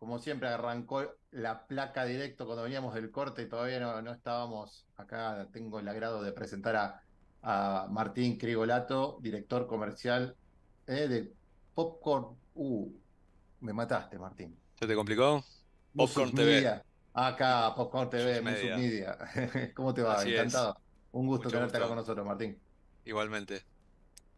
como siempre, arrancó la placa directo cuando veníamos del corte, y todavía no, estábamos acá. Tengo el agrado de presentar a, Martín Crigolato, director comercial eh, de Popcorn. Uh, me mataste, Martín. ¿Se te complicó? Popcorn TV. Acá, Popcorn TV, Media. Media. ¿Cómo te va? Encantado. Un gusto tenerte acá con nosotros, Martín. Igualmente.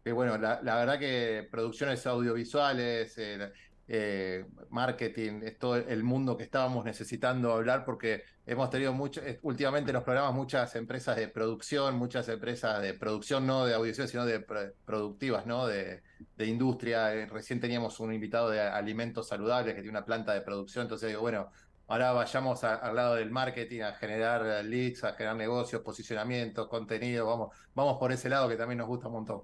bueno, la, verdad que producciones audiovisuales, eh, eh, marketing, es todo el mundo que estábamos necesitando hablar porque hemos tenido mucho, eh, últimamente en los programas muchas empresas de producción, muchas empresas de producción, no de audición, sino de productivas, ¿no? De, industria. Eh, recién teníamos un invitado de alimentos saludables que tiene una planta de producción, entonces digo, bueno, ahora vayamos al lado del marketing, a generar leads, a generar negocios, posicionamientos, contenido, vamos, vamos por ese lado que también nos gusta un montón.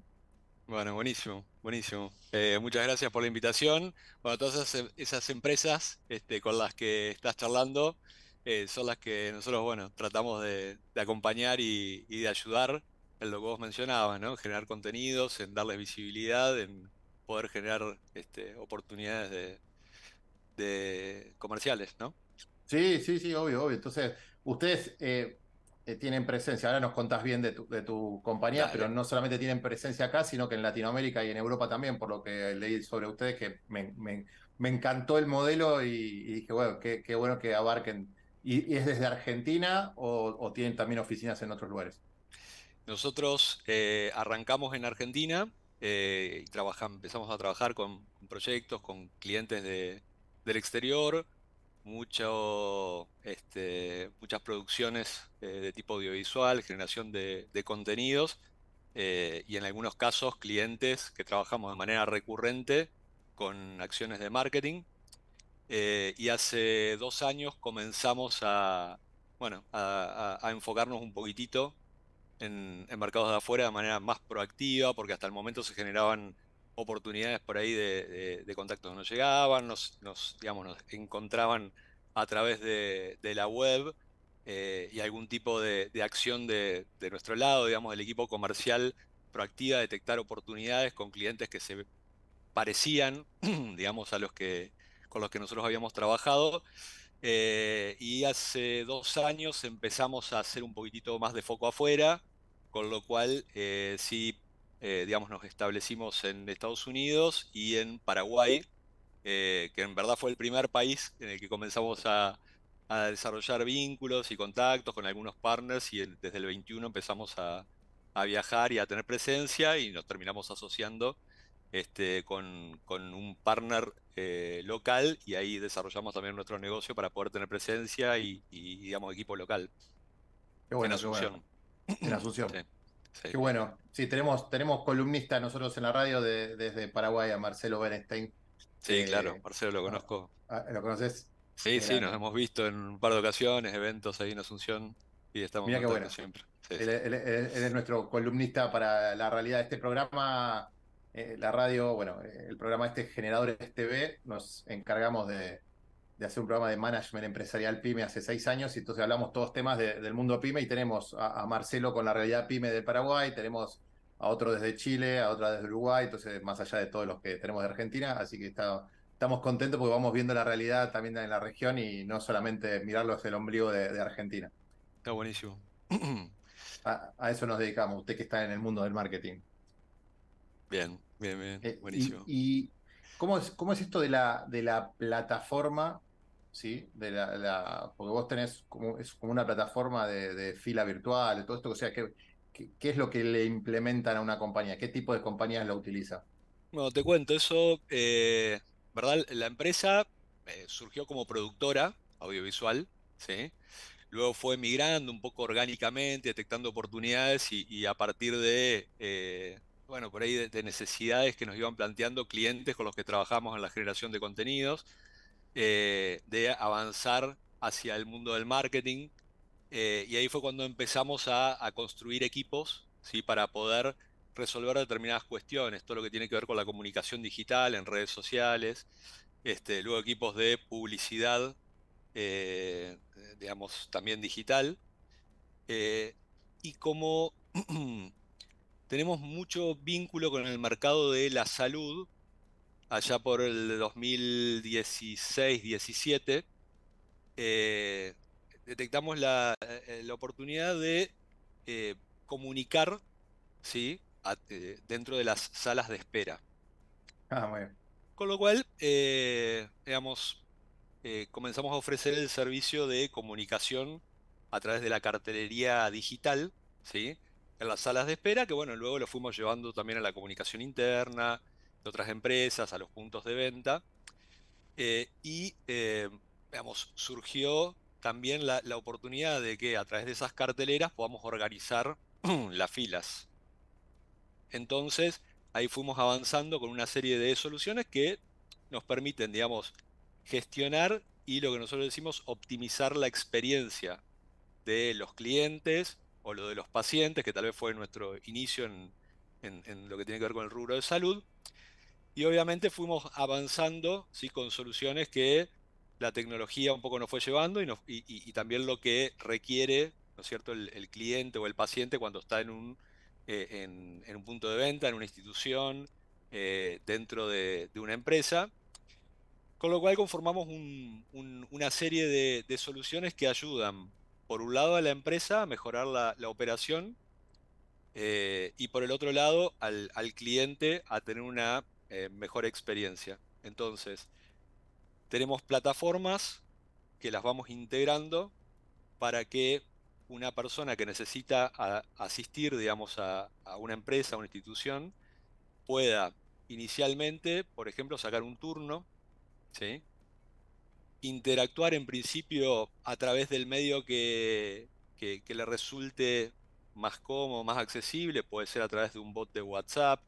Bueno, buenísimo, buenísimo. Eh, muchas gracias por la invitación. Bueno, todas esas, em, empresas este, con las que estás charlando eh, son las que nosotros, bueno, tratamos de, acompañar y, de ayudar en lo que vos mencionabas, ¿no? En generar contenidos, en darles visibilidad, en poder generar este, oportunidades de, comerciales, ¿no? Sí, sí, sí, obvio, obvio. Entonces, ustedes eh, eh, tienen presencia. Ahora nos contás bien de tu, de tu compañía, pero no solamente tienen presencia acá, sino que en Latinoamérica y en Europa también, por lo que leí sobre ustedes, que me, encantó el modelo y, dije, bueno, qué, bueno que abarquen. ¿Y, es desde Argentina o, tienen también oficinas en otros lugares? Nosotros eh, arrancamos en Argentina eh, y trabajamos, empezamos a trabajar con, proyectos, con clientes del exterior, mucho, este, muchas producciones eh, de tipo audiovisual, generación de, contenidos eh, y en algunos casos clientes que trabajamos de manera recurrente con acciones de marketing. Eh, y hace dos años comenzamos a, bueno, a, enfocarnos un poquitito en, en mercados de afuera de manera más proactiva, porque hasta el momento se generaban oportunidades por ahí de, contactos nos llegaban, nos, digamos, nos encontraban a través de, la web eh, y algún tipo de, acción de, nuestro lado, digamos, del equipo comercial proactiva, detectar oportunidades con clientes que se parecían, digamos, a los que con los que nosotros habíamos trabajado. Eh, y hace dos años empezamos a hacer un poquitito más de foco afuera, con lo cual eh, sí eh, digamos, nos establecimos en Estados Unidos y en Paraguay, eh, que en verdad fue el primer país en el que comenzamos a, desarrollar vínculos y contactos con algunos partners y desde el 21 empezamos a, viajar y a tener presencia y nos terminamos asociando este, con, un partner eh, local y ahí desarrollamos también nuestro negocio para poder tener presencia y, digamos, equipo local. Qué bueno, en Asunción. En Qué bueno, sí, tenemos, tenemos columnista nosotros en la radio desde Paraguay a Marcelo Bernstein. Sí, eh, claro, Marcelo lo conozco. ¿Lo conoces? Sí, sí, nos hemos visto en un par de ocasiones, eventos ahí en Asunción y estamos siempre. él, es nuestro columnista para la realidad de este programa. Eh, la radio, bueno, el programa este Generadores TV, nos encargamos de, de hacer un programa de management empresarial PyME hace seis años, y entonces hablamos todos temas del mundo PyME, y tenemos a, Marcelo con la realidad PyME de Paraguay, tenemos a otro desde Chile, a otra desde Uruguay, entonces más allá de todos los que tenemos de Argentina, así que estamos contentos porque vamos viendo la realidad también en la región y no solamente mirarlo desde el ombligo de, Argentina. Está buenísimo. A, eso nos dedicamos, usted que está en el mundo del marketing. Bien, bien, bien, eh, buenísimo. y, ¿Cómo es, ¿Cómo es, esto de la, de la plataforma ¿sí? De porque vos tenés como, es como una plataforma de, fila virtual, todo esto, o sea, ¿qué, ¿qué, es lo que le implementan a una compañía? ¿Qué tipo de compañías la utiliza? Bueno, te cuento, eso, eh, ¿verdad? La empresa eh, surgió como productora audiovisual, ¿sí? Luego fue migrando un poco orgánicamente, detectando oportunidades y, a partir de, eh, bueno, por ahí de necesidades que nos iban planteando clientes con los que trabajamos en la generación de contenidos eh, de avanzar hacia el mundo del marketing. Eh, y ahí fue cuando empezamos a, construir equipos ¿sí? para poder resolver determinadas cuestiones, todo lo que tiene que ver con la comunicación digital en redes sociales, este, luego equipos de publicidad, eh, digamos, también digital. y como tenemos mucho vínculo con el mercado de la salud, allá por el 2016-17, eh, detectamos eh, la, oportunidad de eh, comunicar dentro de las salas de espera. Ah, Con lo cual, digamos, comenzamos a ofrecer el servicio de comunicación a través de la cartelería digital, ¿sí? En las salas de espera, que bueno, luego lo fuimos llevando también a la comunicación interna, de otras empresas a los puntos de venta. Eh, y, eh, surgió también la, oportunidad de que a través de esas carteleras podamos organizar las filas. Entonces, ahí fuimos avanzando con una serie de soluciones que nos permiten, digamos, gestionar y lo que nosotros decimos optimizar la experiencia de los clientes o lo de los pacientes, que tal vez fue nuestro inicio en lo que tiene que ver con el rubro de salud, y obviamente fuimos avanzando ¿sí? con soluciones que la tecnología un poco nos fue llevando y, también lo que requiere ¿no es cierto? El, cliente o el paciente cuando está en un, eh, en, un punto de venta, en una institución, eh, dentro de, una empresa. Con lo cual conformamos una serie de, soluciones que ayudan, por un lado, a la empresa a mejorar la, operación eh, y por el otro lado, al cliente a tener una eh, mejor experiencia. Entonces, tenemos plataformas que las vamos integrando para que una persona que necesita asistir, digamos, a, una empresa, a una institución, pueda inicialmente, por ejemplo, sacar un turno, ¿sí? interactuar en principio a través del medio que, que, que le resulte más cómodo, más accesible, puede ser a través de un bot de WhatsApp,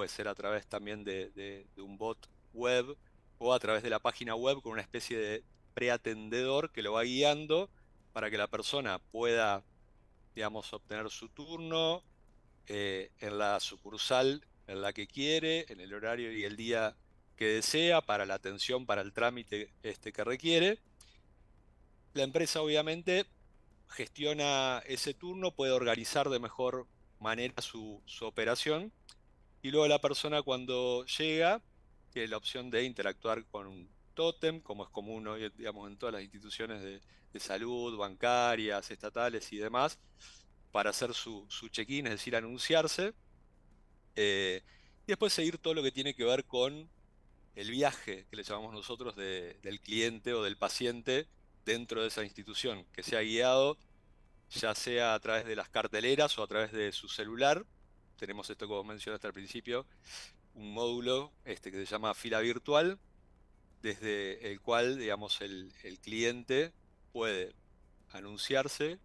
puede ser a través también de, un bot web o a través de la página web con una especie de preatendedor que lo va guiando para que la persona pueda, digamos, obtener su turno eh, en la sucursal en la que quiere, en el horario y el día que desea, para la atención, para el trámite este que requiere. La empresa obviamente gestiona ese turno, puede organizar de mejor manera su operación y luego la persona cuando llega tiene la opción de interactuar con un tótem, como es común hoy, digamos, en todas las instituciones de, salud, bancarias, estatales y demás, para hacer su, check-in, es decir, anunciarse. Eh, y después seguir todo lo que tiene que ver con el viaje, que le llamamos nosotros, del cliente o del paciente dentro de esa institución, que sea guiado ya sea a través de las carteleras o a través de su celular, tenemos esto como hasta el principio, un módulo este, que se llama fila virtual, desde el cual, digamos, el, cliente puede anunciarse,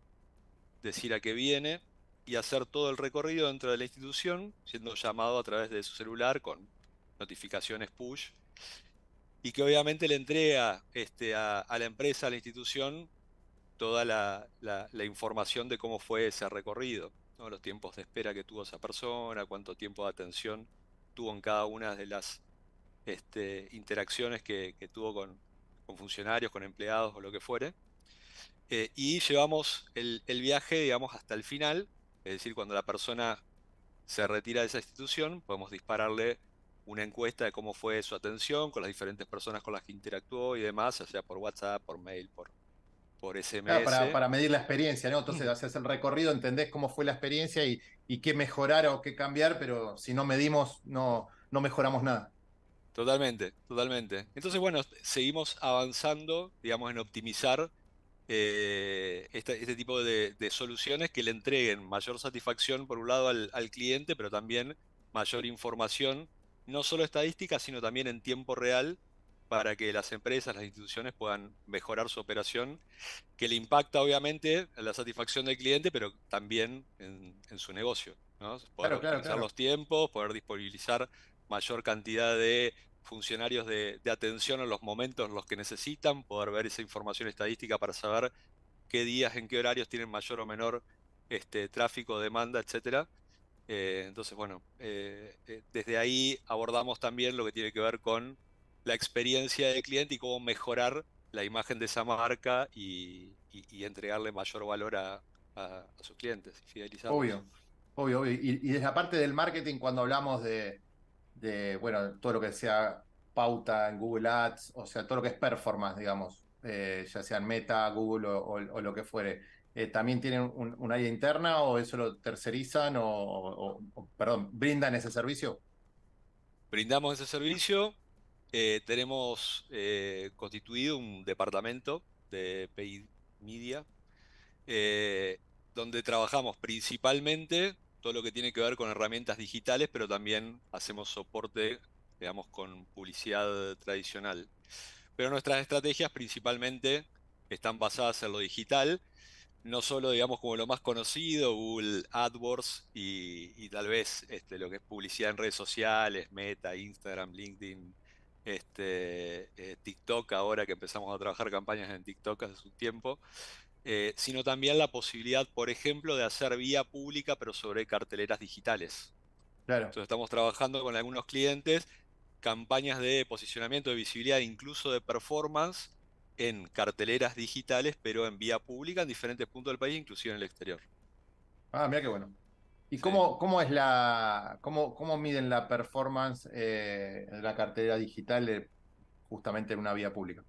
decir a qué viene y hacer todo el recorrido dentro de la institución, siendo llamado a través de su celular con notificaciones push y que obviamente le entrega este, a, la empresa, a la institución, toda la información de cómo fue ese recorrido los tiempos de espera que tuvo esa persona, cuánto tiempo de atención tuvo en cada una de las este, interacciones que, tuvo con, funcionarios, con empleados o lo que fuere. Eh, y llevamos el, el, viaje, digamos, hasta el final, es decir, cuando la persona se retira de esa institución, podemos dispararle una encuesta de cómo fue su atención con las diferentes personas con las que interactuó y demás, ya sea por WhatsApp, por mail, por, ¿eh? para, medir la experiencia, ¿no? Entonces haces el recorrido, entendés cómo fue la experiencia y, qué mejorar o qué cambiar, pero si no medimos, no, mejoramos nada. Totalmente, totalmente. Entonces, bueno, seguimos avanzando, digamos, en optimizar eh, este, tipo de, soluciones que le entreguen mayor satisfacción, por un lado, al, al cliente, pero también mayor información, no solo estadística, sino también en tiempo real para que las empresas, las instituciones puedan mejorar su operación, que le impacta obviamente la satisfacción del cliente, pero también en, su negocio. ¿no? Poder claro, los tiempos, poder disponibilizar mayor cantidad de funcionarios de, atención en los momentos los que necesitan, poder ver esa información estadística para saber qué días, en qué horarios tienen mayor o menor este, tráfico, demanda, etcétera. Eh, entonces, bueno, eh, eh, desde ahí abordamos también lo que tiene que ver con la experiencia del cliente y cómo mejorar la imagen de esa marca y, y, entregarle mayor valor a, sus clientes Obvio, obvio, Y, y, desde la parte del marketing, cuando hablamos de, de, bueno, todo lo que sea pauta en Google Ads, o sea, todo lo que es performance, digamos, eh, ya sean Meta, Google o, lo que fuere, eh, ¿también tienen un, área interna o eso lo tercerizan o, o, perdón, brindan ese servicio? Brindamos ese servicio, eh, tenemos eh, constituido un departamento de paid Media, eh, donde trabajamos principalmente todo lo que tiene que ver con herramientas digitales, pero también hacemos soporte, digamos, con publicidad tradicional. Pero nuestras estrategias principalmente están basadas en lo digital, no solo, digamos, como lo más conocido, Google AdWords y, tal vez este, lo que es publicidad en redes sociales, Meta, Instagram, LinkedIn, este, eh, TikTok, ahora que empezamos a trabajar campañas en TikTok hace su tiempo, eh, sino también la posibilidad, por ejemplo, de hacer vía pública, pero sobre carteleras digitales. Claro. Entonces estamos trabajando con algunos clientes campañas de posicionamiento, de visibilidad, incluso de performance en carteleras digitales, pero en vía pública en diferentes puntos del país, inclusive en el exterior. Ah, mira qué bueno. ¿Y cómo, es la, cómo, miden la performance de eh, la cartera digital justamente en una vía pública?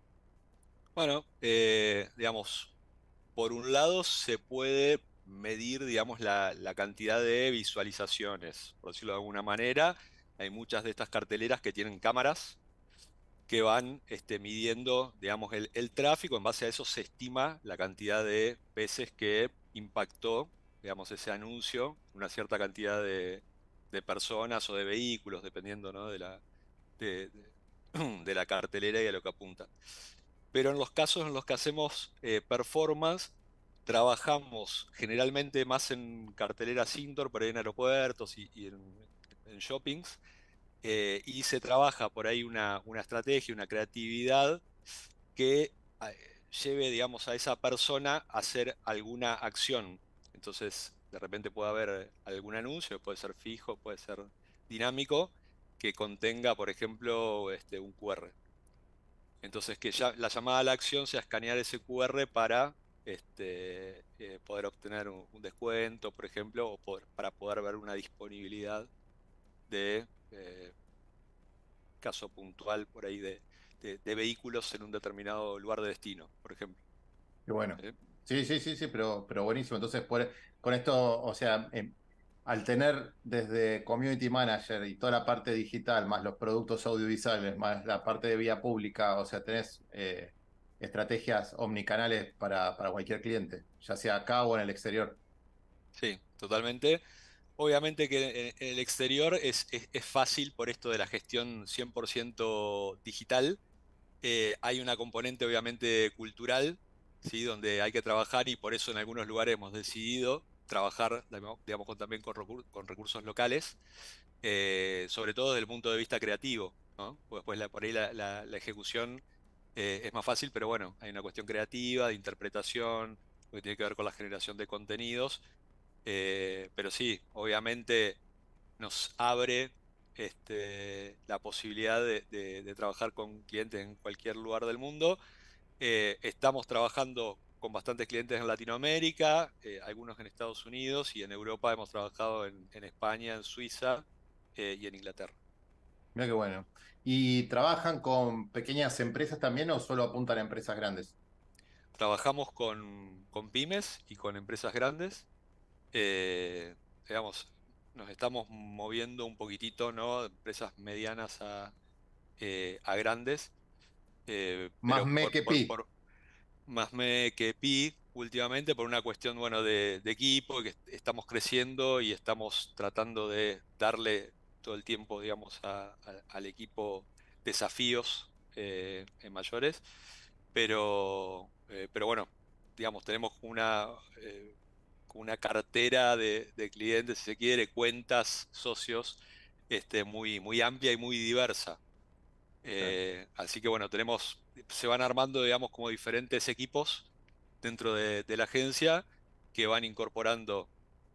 Bueno, eh, digamos, por un lado se puede medir, digamos, la, cantidad de visualizaciones, por decirlo de alguna manera. Hay muchas de estas carteleras que tienen cámaras que van este, midiendo, digamos, el, el tráfico. En base a eso se estima la cantidad de veces que impactó digamos, ese anuncio, una cierta cantidad de, personas o de vehículos, dependiendo de, la, de, la cartelera y a lo que apunta. Pero en los casos en los que hacemos eh, performance, trabajamos generalmente más en cartelera carteleras por ahí en aeropuertos y, en, shoppings, eh, y se trabaja por ahí una, una estrategia, una creatividad que eh, lleve, digamos, a esa persona a hacer alguna acción entonces, de repente puede haber algún anuncio, puede ser fijo, puede ser dinámico, que contenga, por ejemplo, este, un QR. Entonces, que ya la llamada a la acción sea escanear ese QR para este, eh, poder obtener un, descuento, por ejemplo, o para poder ver una disponibilidad de eh, caso puntual por ahí de, vehículos en un determinado lugar de destino, por ejemplo. Y bueno. Eh, Sí, sí, sí, sí, pero, pero buenísimo. Entonces, con esto, o sea, em, al tener desde Community Manager y toda la parte digital, más los productos audiovisuales, más la parte de vía pública, o sea, tenés eh, estrategias omnicanales para, cualquier cliente, ya sea acá o en el exterior. Sí, totalmente. Obviamente que en el exterior es, es, fácil por esto de la gestión 100% digital. Eh, hay una componente obviamente cultural ¿sí? donde hay que trabajar y por eso en algunos lugares hemos decidido trabajar también con, recursos locales, eh, sobre todo desde el punto de vista creativo. ¿no? Pues, la, por ahí la, ejecución eh, es más fácil, pero bueno, hay una cuestión creativa, de interpretación, que tiene que ver con la generación de contenidos. Eh, pero sí, obviamente nos abre este, la posibilidad de, trabajar con clientes en cualquier lugar del mundo eh, estamos trabajando con bastantes clientes en Latinoamérica, eh, algunos en Estados Unidos y en Europa hemos trabajado en, España, en Suiza eh, y en Inglaterra. Mira qué bueno. ¿Y trabajan con pequeñas empresas también o solo apuntan a empresas grandes? Trabajamos con, pymes y con empresas grandes. digamos, nos estamos moviendo un poquitito, ¿no? De empresas medianas a, a grandes eh, más me que por, pi. más me que pi últimamente por una cuestión bueno, de, equipo, que estamos creciendo y estamos tratando de darle todo el tiempo digamos, al equipo desafíos eh, en mayores. Pero, eh, pero bueno, digamos, tenemos una, una cartera de, de, clientes, si se quiere, cuentas, socios, este, muy, muy amplia y muy diversa. Eh, así que bueno, tenemos, se van armando, digamos, como diferentes equipos dentro de, la agencia que van incorporando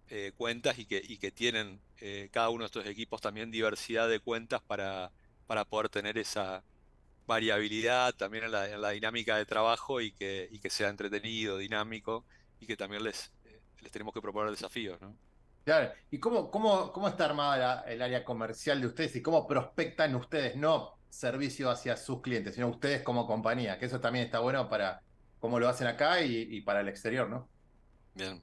eh, cuentas y que, y que tienen eh, cada uno de estos equipos también diversidad de cuentas para, para poder tener esa variabilidad también en la, dinámica de trabajo y que, que sea entretenido, dinámico y que también les, les tenemos que proponer desafíos, Claro, ¿y cómo, cómo, está armada el área comercial de ustedes y cómo prospectan ustedes? No servicio hacia sus clientes, sino ustedes como compañía, que eso también está bueno para cómo lo hacen acá y, para el exterior, ¿no? Bien.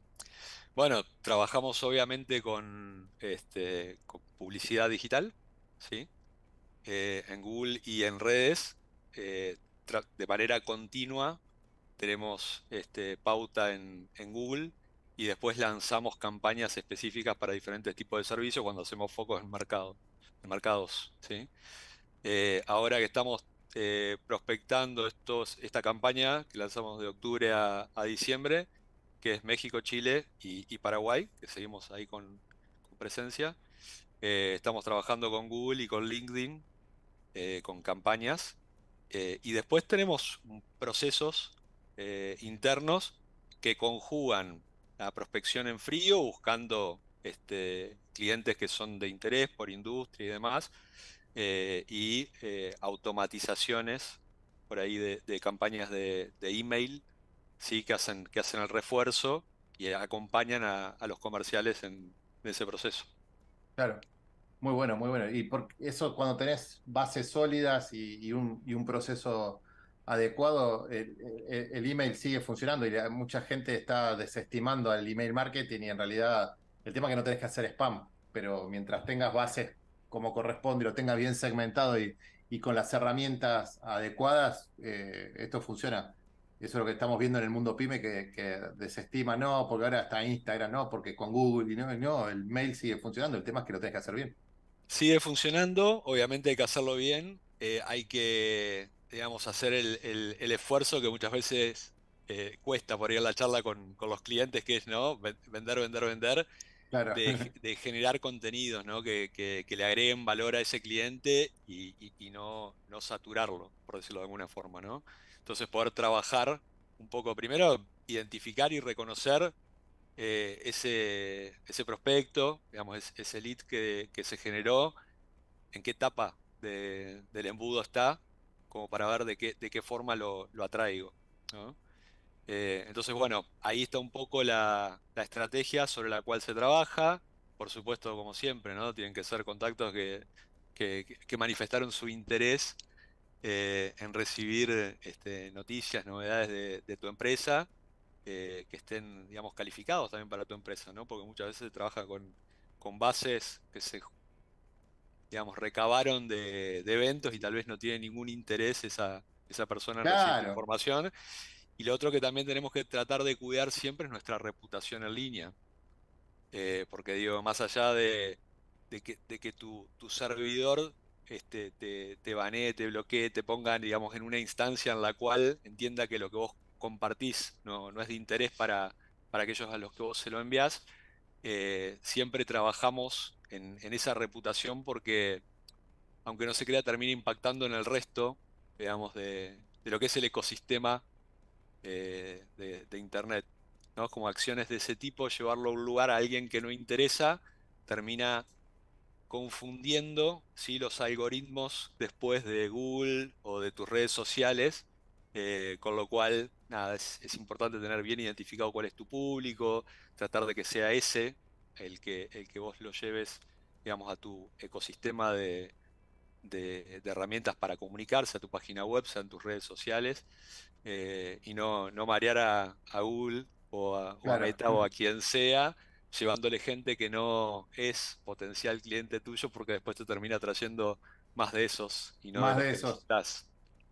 Bueno, trabajamos obviamente con, este, publicidad digital, ¿sí? Eh, en Google y en redes, eh, de manera continua, tenemos este, pauta en, Google y después lanzamos campañas específicas para diferentes tipos de servicios cuando hacemos focos en mercado, mercados, ¿sí? Eh, ahora que estamos eh, prospectando esta campaña que lanzamos de octubre a, diciembre, que es México, Chile y, Paraguay, que seguimos ahí con, presencia. Eh, estamos trabajando con Google y con LinkedIn, con campañas. y después tenemos procesos internos que conjugan la prospección en frío, buscando este, clientes que son de interés por industria y demás, eh, y eh, automatizaciones por ahí de, campañas de, email ¿sí? que, hacen, que hacen el refuerzo y acompañan a, los comerciales en, ese proceso. Claro, muy bueno, muy bueno. Y por eso cuando tenés bases sólidas y, un, proceso adecuado, el, email sigue funcionando y mucha gente está desestimando al email marketing y en realidad el tema es que no tenés que hacer spam, pero mientras tengas bases como corresponde, y lo tenga bien segmentado y, con las herramientas adecuadas, eh, esto funciona. Eso es lo que estamos viendo en el mundo pyme que, desestima, no, porque ahora está Instagram, no, porque con Google y no, el mail sigue funcionando, el tema es que lo tenés que hacer bien. Sigue funcionando, obviamente hay que hacerlo bien, eh, hay que, digamos, hacer el, esfuerzo que muchas veces eh, cuesta por ir a la charla con, con, los clientes, que es, ¿no? Vender, vender, vender de, generar contenidos ¿no? que, le agreguen valor a ese cliente y, no, no saturarlo, por decirlo de alguna forma. ¿no? Entonces poder trabajar un poco primero, identificar y reconocer eh, ese, ese prospecto, digamos, ese lead que, se generó, en qué etapa del embudo está, como para ver de qué, de qué forma lo, lo atraigo. ¿no? Eh, entonces, bueno, ahí está un poco la, estrategia sobre la cual se trabaja. Por supuesto, como siempre, ¿no? Tienen que ser contactos que, manifestaron su interés eh, en recibir este, noticias, novedades de, tu empresa, eh, que estén, digamos, calificados también para tu empresa, ¿no? Porque muchas veces se trabaja con, con bases que se, digamos, recabaron de, eventos y tal vez no tiene ningún interés esa, esa persona en recibir recibir información. Y lo otro que también tenemos que tratar de cuidar siempre es nuestra reputación en línea. Eh, porque digo, más allá de, que, tu, servidor este, te, banee, te bloquee, te pongan, digamos, en una instancia en la cual entienda que lo que vos compartís no, es de interés para, aquellos a los que vos se lo envías, eh, siempre trabajamos en, esa reputación porque, aunque no se crea, termina impactando en el resto, digamos, de, de lo que es el ecosistema eh, de, Internet. ¿no? Como acciones de ese tipo, llevarlo a un lugar a alguien que no interesa, termina confundiendo los algoritmos después de Google o de tus redes sociales, eh, con lo cual nada, es, es, importante tener bien identificado cuál es tu público, tratar de que sea ese el que, el que vos lo lleves digamos, a tu ecosistema de, de, herramientas para comunicarse a tu página web, a tus redes sociales, eh, y no, no marear a, Google o a, Meta o a quien sea, llevándole gente que no es potencial cliente tuyo, porque después te termina trayendo más de esos y no más de, esos.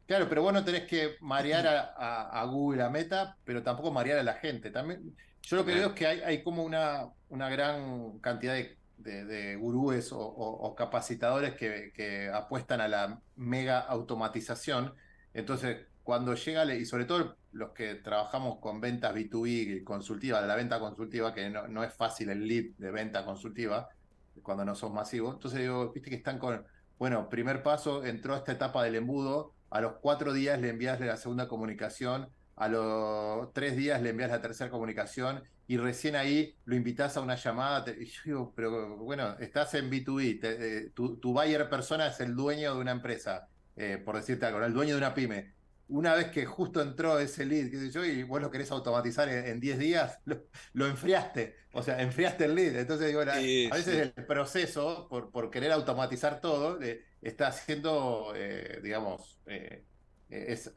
Claro, pero vos no tenés que marear a, Google, a Meta, pero tampoco marear a la gente. También, yo lo que veo es que hay, como una, una gran cantidad de de, gurúes o, capacitadores que, apuestan a la mega automatización. Entonces, cuando llega, y sobre todo los que trabajamos con ventas B2B consultiva, de la venta consultiva, que no, es fácil el lead de venta consultiva, cuando no son masivos. Entonces digo, viste que están con, bueno, primer paso, entró esta etapa del embudo, a los cuatro días le envías la segunda comunicación, a los tres días le envías la tercera comunicación y recién ahí lo invitas a una llamada. y yo digo, pero bueno, estás en B2B, eh, tu, tu, buyer persona es el dueño de una empresa, eh, por decirte algo, el dueño de una pyme. Una vez que justo entró ese lead, yo, y vos lo querés automatizar en 10 días, lo, enfriaste, o sea, enfriaste el lead. Entonces, a veces el proceso, por, querer automatizar todo, eh, está haciendo, digamos, eh, es,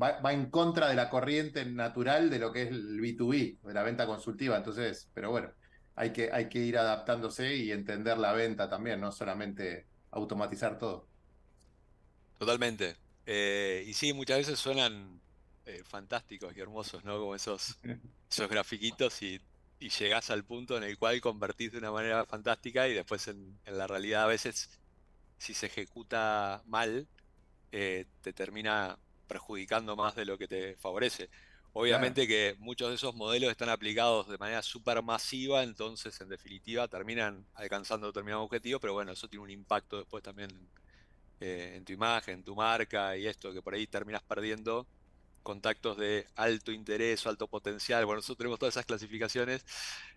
va, en contra de la corriente natural de lo que es el B2B, de la venta consultiva. Entonces, pero bueno, hay que, hay que ir adaptándose y entender la venta también, no solamente automatizar todo. Totalmente. Eh, y sí, muchas veces suenan eh, fantásticos y hermosos, ¿no? Como esos, esos grafiquitos y, llegas llegás al punto en el cual convertís de una manera fantástica y después en la realidad a veces si se ejecuta mal, eh, te termina perjudicando más de lo que te favorece. Obviamente que muchos de esos modelos están aplicados de manera súper masiva, entonces en definitiva terminan alcanzando determinado objetivo pero bueno, eso tiene un impacto después también eh, en tu imagen, en tu marca y esto, que por ahí terminas perdiendo contactos de alto interés, o alto potencial. Bueno, nosotros tenemos todas esas clasificaciones.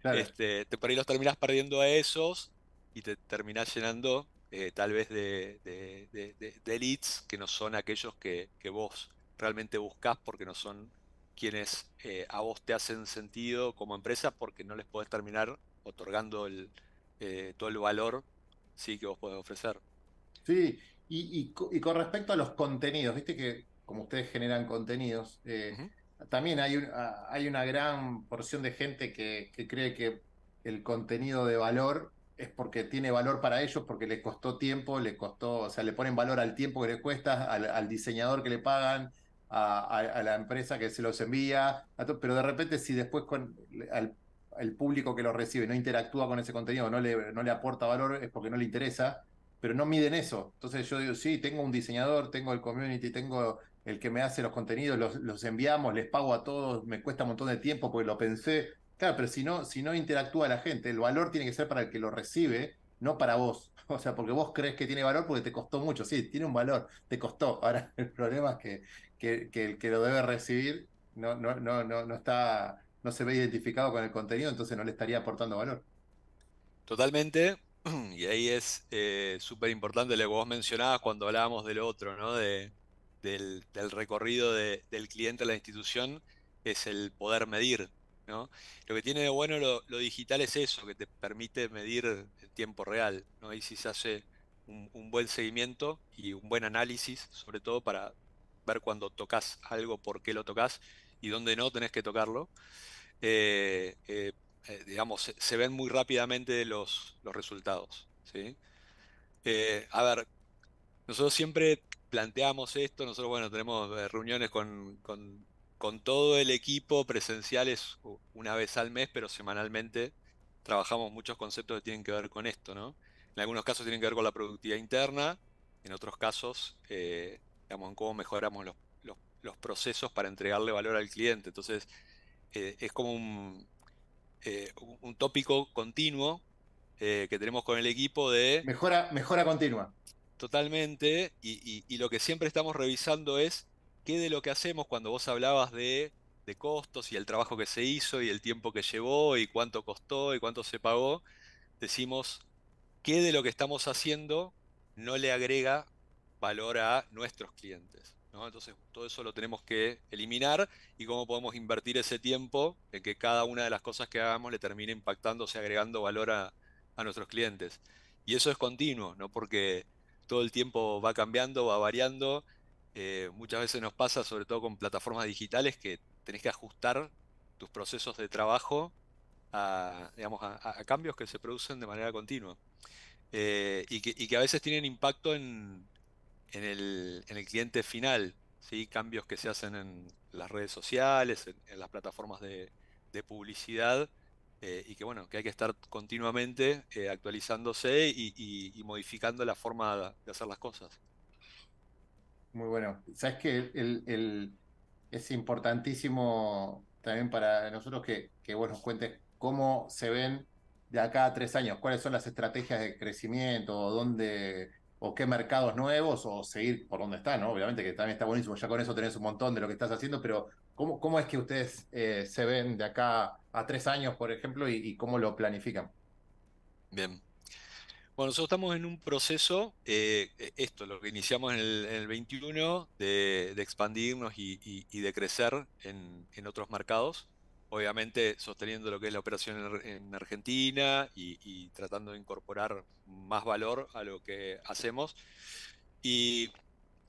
Este, por ahí los terminas perdiendo a esos y te terminas llenando eh, tal vez de, de, leads que no son aquellos que, vos realmente buscás porque no son quienes eh, a vos te hacen sentido como empresa porque no les podés terminar otorgando eh, todo el valor sí, que vos podés ofrecer. Sí, y, con respecto a los contenidos, viste que como ustedes generan contenidos, también hay, hay una gran porción de gente que cree que el contenido de valor es porque tiene valor para ellos, porque les costó tiempo, les costó, o sea, le ponen valor al tiempo que les cuesta, al, diseñador que le pagan, a, la empresa que se los envía, pero de repente si después con, al, público que lo recibe no interactúa con ese contenido, no le, no le aporta valor, es porque no le interesa, pero no miden eso. Entonces yo digo, sí, tengo un diseñador, tengo el community, tengo el que me hace los contenidos, los, los enviamos, les pago a todos, me cuesta un montón de tiempo porque lo pensé, pero si no, si no interactúa la gente, el valor tiene que ser para el que lo recibe, no para vos. O sea, porque vos crees que tiene valor porque te costó mucho. Sí, tiene un valor, te costó. Ahora, el problema es que, el que lo debe recibir no, no, no, está, no se ve identificado con el contenido, entonces no le estaría aportando valor. Totalmente. Y ahí es eh, súper importante lo que vos mencionabas cuando hablábamos del otro, ¿no? De, del, recorrido del cliente a la institución, es el poder medir lo que tiene de bueno lo, digital es eso, que te permite medir en tiempo real, ¿no? Y si se hace un, buen seguimiento y un buen análisis, sobre todo para ver cuando tocas algo, por qué lo tocas y dónde no tenés que tocarlo. Eh, eh, eh, digamos, se, ven muy rápidamente los, resultados. a ver, nosotros siempre planteamos esto, nosotros bueno, tenemos reuniones con con todo el equipo presencial es una vez al mes, pero semanalmente trabajamos muchos conceptos que tienen que ver con esto, ¿no? En algunos casos tienen que ver con la productividad interna, en otros casos, eh, digamos, en cómo mejoramos los, procesos para entregarle valor al cliente. Entonces, eh, es como un, eh, tópico continuo que tenemos con el equipo de... Mejora, mejora continua. Totalmente, y lo que siempre estamos revisando es ¿Qué de lo que hacemos cuando vos hablabas de, costos y el trabajo que se hizo y el tiempo que llevó y cuánto costó y cuánto se pagó? Decimos, ¿qué de lo que estamos haciendo no le agrega valor a nuestros clientes? ¿no? Entonces, todo eso lo tenemos que eliminar y cómo podemos invertir ese tiempo en que cada una de las cosas que hagamos le termine impactándose, agregando valor a, a nuestros clientes. Y eso es continuo, ¿no? porque todo el tiempo va cambiando, va variando, eh, muchas veces nos pasa, sobre todo con plataformas digitales, que tenés que ajustar tus procesos de trabajo a, cambios que se producen de manera continua. Eh, y, que, a veces tienen impacto en, el, cliente final. ¿sí? Cambios que se hacen en las redes sociales, en, las plataformas de, publicidad. Eh, y que bueno, que hay que estar continuamente actualizándose y, modificando la forma de hacer las cosas. Muy bueno. Sabes que el, es importantísimo también para nosotros que, que vos nos cuentes cómo se ven de acá a tres años, cuáles son las estrategias de crecimiento, o dónde o qué mercados nuevos, o seguir por donde están, ¿no? Obviamente que también está buenísimo, ya con eso tenés un montón de lo que estás haciendo, pero ¿cómo, cómo es que ustedes eh, se ven de acá a tres años, por ejemplo, y cómo lo planifican? Bien, bueno, nosotros estamos en un proceso, eh, e, esto, lo que iniciamos en el, 21, de, expandirnos y, de crecer en, otros mercados, obviamente sosteniendo lo que es la operación en, Argentina y, tratando de incorporar más valor a lo que hacemos. Y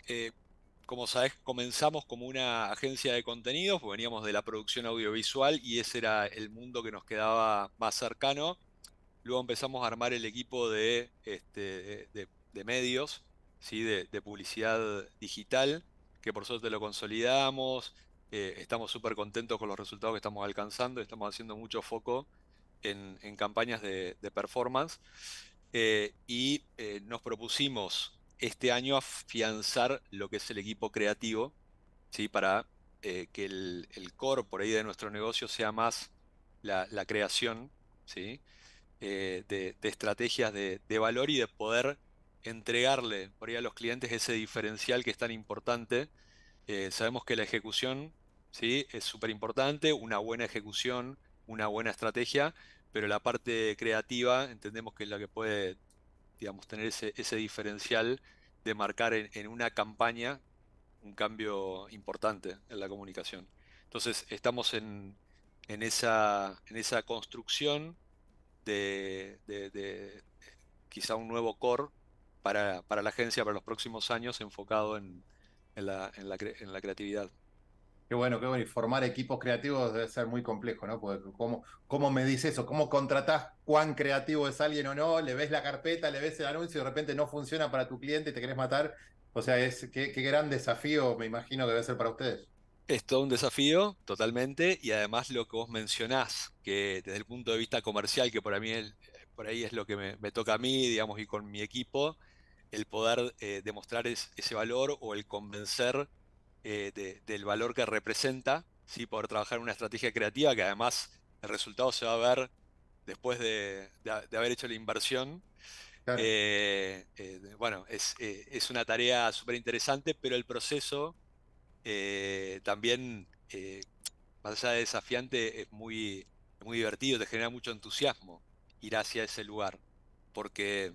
eh, como sabes, comenzamos como una agencia de contenidos, veníamos de la producción audiovisual y ese era el mundo que nos quedaba más cercano Luego empezamos a armar el equipo de, este, de, medios, ¿sí? de, publicidad digital, que por suerte lo consolidamos. Eh, estamos súper contentos con los resultados que estamos alcanzando. Estamos haciendo mucho foco en, campañas de, performance. Eh, y eh, nos propusimos este año afianzar lo que es el equipo creativo, ¿sí? para que el, core por ahí de nuestro negocio sea más la, creación, ¿sí? Eh, de, estrategias de, valor y de poder entregarle por ahí a los clientes ese diferencial que es tan importante. Eh, sabemos que la ejecución ¿sí? es súper importante, una buena ejecución, una buena estrategia, pero la parte creativa entendemos que es la que puede digamos, tener ese, diferencial de marcar en, una campaña un cambio importante en la comunicación. Entonces estamos en, en esa, en esa construcción de, quizá un nuevo core para, para, la agencia para los próximos años enfocado en, en, la, creatividad. Qué bueno, qué bueno. Y formar equipos creativos debe ser muy complejo, ¿no? Porque ¿cómo, cómo me dice eso? ¿Cómo contratás cuán creativo es alguien o no? Le ves la carpeta, le ves el anuncio y de repente no funciona para tu cliente y te querés matar. O sea, es qué, qué gran desafío, me imagino, que debe ser para ustedes. Es todo un desafío, totalmente, y además lo que vos mencionás, que desde el punto de vista comercial, que mí por ahí es lo que me, toca a mí, digamos, y con mi equipo, el poder eh, demostrar ese valor o el convencer eh, del valor que representa, ¿sí? poder trabajar en una estrategia creativa que además el resultado se va a ver después de, haber hecho la inversión. Eh, bueno, es, es, una tarea súper interesante, pero el proceso eh, también, eh, más allá de desafiante, es muy, muy divertido, te genera mucho entusiasmo ir hacia ese lugar, porque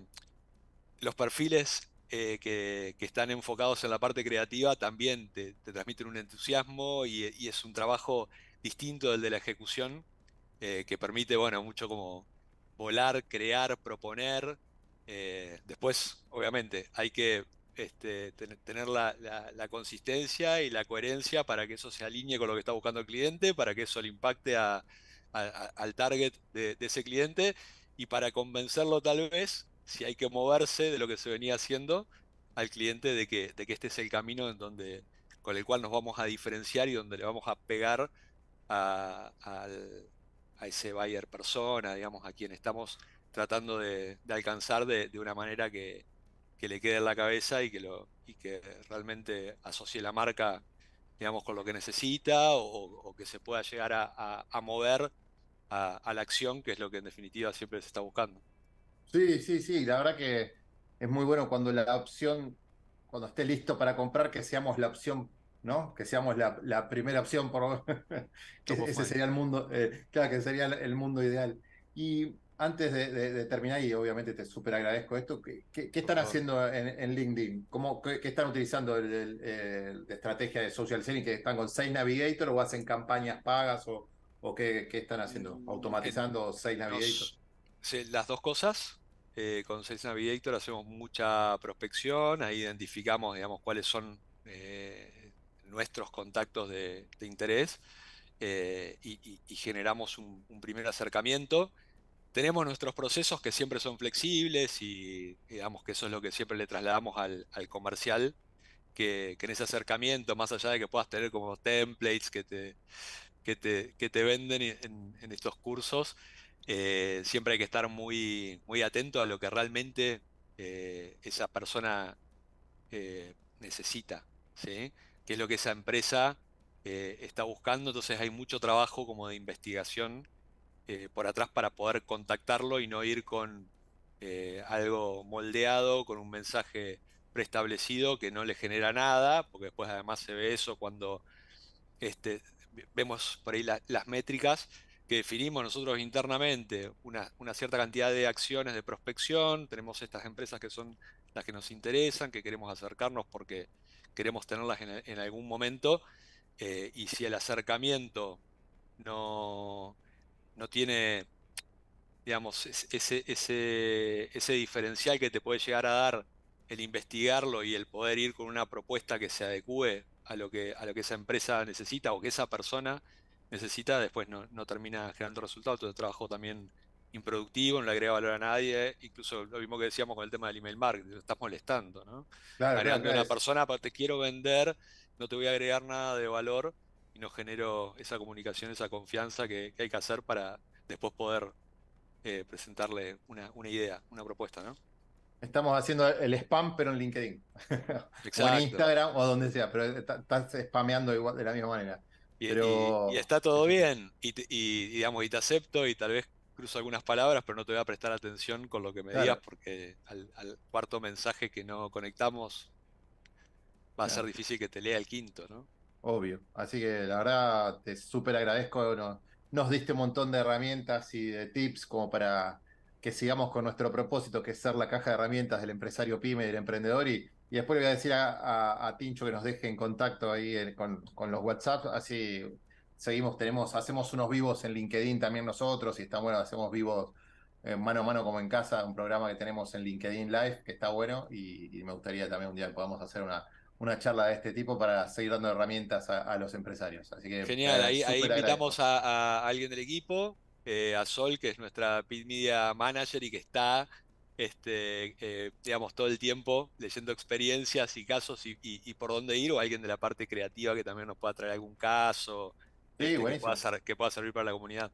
los perfiles eh, que, están enfocados en la parte creativa también te, transmiten un entusiasmo y, y, es un trabajo distinto del de la ejecución, que permite, bueno, mucho como volar, crear, proponer. después, obviamente, hay que este, tener la, consistencia y la coherencia para que eso se alinee con lo que está buscando el cliente, para que eso le impacte al target de, ese cliente y para convencerlo tal vez, si hay que moverse de lo que se venía haciendo, al cliente de que, este es el camino en donde, con el cual nos vamos a diferenciar y donde le vamos a pegar a, ese buyer persona, digamos, a quien estamos tratando de, alcanzar de, una manera que, que le quede en la cabeza y que, lo, y que realmente asocie la marca, digamos, con lo que necesita o, que se pueda llegar a, mover a, la acción, que es lo que en definitiva siempre se está buscando. Sí, sí, sí, la verdad que es muy bueno cuando la opción, cuando esté listo para comprar, que seamos la opción, ¿no? Que seamos la, primera opción, por ese sería el mundo, eh, claro, que sería el mundo ideal. Y antes de, terminar, y obviamente te súper agradezco esto, ¿qué, están haciendo en, en, LinkedIn? ¿Cómo, qué, están utilizando la de estrategia de social selling? ¿Que están con Sales Navigator o hacen campañas pagas o, qué, están haciendo? Mm, ¿Automatizando Sales Navigator? las dos cosas. Eh, con Sales Navigator hacemos mucha prospección, ahí identificamos, digamos, cuáles son eh, nuestros contactos de, interés eh, y, generamos un primer acercamiento tenemos nuestros procesos que siempre son flexibles y digamos que eso es lo que siempre le trasladamos al, comercial, que, en ese acercamiento, más allá de que puedas tener como templates que te, venden en, estos cursos, eh, siempre hay que estar muy, atento a lo que realmente eh, esa persona eh, necesita, ¿sí? qué es lo que esa empresa está buscando, entonces hay mucho trabajo como de investigación eh, por atrás para poder contactarlo y no ir con eh, algo moldeado, con un mensaje preestablecido que no le genera nada, porque después además se ve eso cuando este, vemos por ahí las métricas que definimos nosotros internamente, una, cierta cantidad de acciones de prospección, tenemos estas empresas que son las que nos interesan, que queremos acercarnos porque queremos tenerlas en, algún momento, eh, y si el acercamiento no, no tiene, digamos, ese, ese, ese diferencial que te puede llegar a dar el investigarlo y el poder ir con una propuesta que se adecue a lo que, a lo que esa empresa necesita o que esa persona necesita, después no, no termina generando resultados. Entonces, trabajo también improductivo, no le agrega valor a nadie. Incluso lo mismo que decíamos con el tema del email marketing, lo estás molestando, ¿no? Agregando a una persona, te quiero vender, no te voy a agregar nada de valor no genero esa comunicación, esa confianza que, hay que hacer para después poder eh, presentarle una, idea, una propuesta, ¿no? Estamos haciendo el spam, pero en LinkedIn. o en Instagram o donde sea, pero estás spameando igual, de la misma manera. Y, pero... y, está todo bien, y, digamos, y te acepto, y tal vez cruzo algunas palabras, pero no te voy a prestar atención con lo que me digas, porque al, cuarto mensaje que no conectamos va a ser difícil que te lea el quinto, ¿no? Obvio. Así que la verdad te súper agradezco. Nos, diste un montón de herramientas y de tips como para que sigamos con nuestro propósito, que es ser la caja de herramientas del empresario pyme y del emprendedor. Y, y después le voy a decir a, Tincho que nos deje en contacto ahí eh, con, los WhatsApp. Así seguimos, tenemos, hacemos unos vivos en LinkedIn también nosotros y está bueno, hacemos vivos eh, mano a mano como en casa, un programa que tenemos en LinkedIn Live que está bueno y, y me gustaría también un día que podamos hacer una una charla de este tipo para seguir dando herramientas a, los empresarios. Así que, Genial, ahí, invitamos a, alguien del equipo, eh, a Sol, que es nuestra Pit Media Manager y que está, este, eh, digamos, todo el tiempo leyendo experiencias y casos y, por dónde ir, o alguien de la parte creativa que también nos pueda traer algún caso este, que, pueda servir para la comunidad.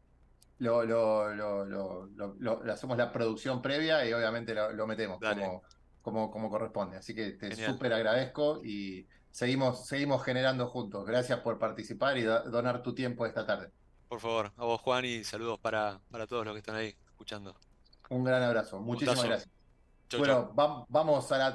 Lo, lo, lo, lo, hacemos la producción previa y obviamente lo, metemos. Como, como, corresponde. Así que te súper agradezco y seguimos, seguimos generando juntos. Gracias por participar y donar tu tiempo esta tarde. Por favor, a vos Juan y saludos para, todos los que están ahí escuchando. Un gran abrazo. Muchísimas gracias. bueno, vamos a la...